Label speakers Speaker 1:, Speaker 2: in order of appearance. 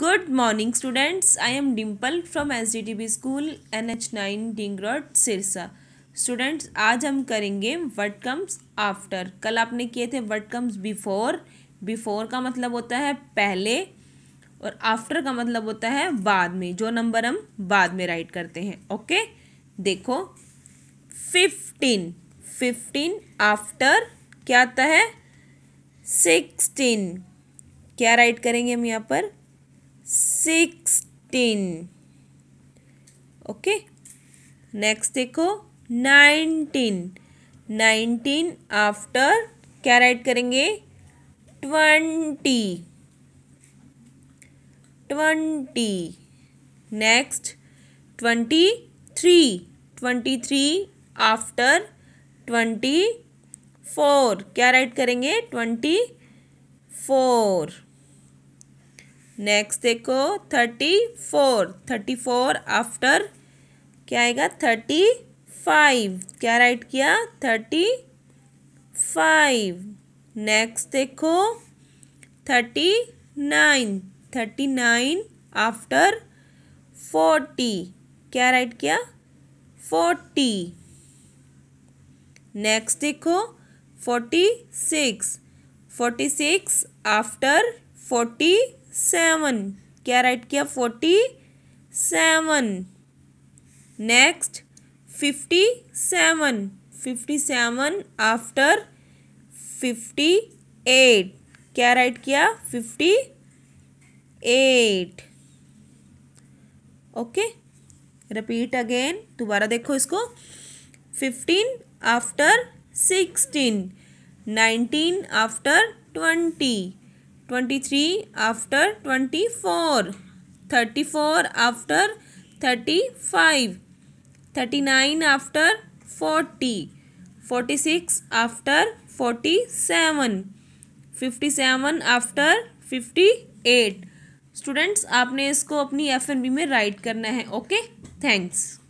Speaker 1: good morning students I am Dimple from S D T B school N H nine Ding road Sirsa students आज हम करेंगे what comes after कल आपने किए थे वट कम्स बिफोर बिफोर का मतलब होता है पहले और आफ्टर का मतलब होता है बाद में जो नंबर हम बाद में राइट करते हैं ओके देखो फिफ्टीन फिफ्टीन आफ्टर क्या आता है सिक्सटीन क्या राइट करेंगे हम यहाँ पर सिक्सटीन ओके नेक्स्ट देखो नाइनटीन नाइनटीन आफ्टर क्या राइट करेंगे twenty twenty next twenty three twenty three after twenty four क्या राइट करेंगे ट्वेंटी फोर नेक्स्ट देखो thirty four thirty four after क्या आएगा थर्टी फाइव क्या राइट किया थर्टी फाइव नेक्स्ट देखो thirty nine thirty nine after forty क्या right किया फोर्टी नेक्स्ट देखो forty six forty six after forty seven क्या राइट किया forty seven next fifty seven fifty seven after fifty eight क्या right किया fifty eight okay repeat again दोबारा देखो इसको fifteen after sixteen nineteen after twenty twenty three after twenty four thirty four after thirty five thirty nine after forty forty six after forty seven fifty seven after fifty eight students आपने इसको अपनी F N B में right करना है okay thanks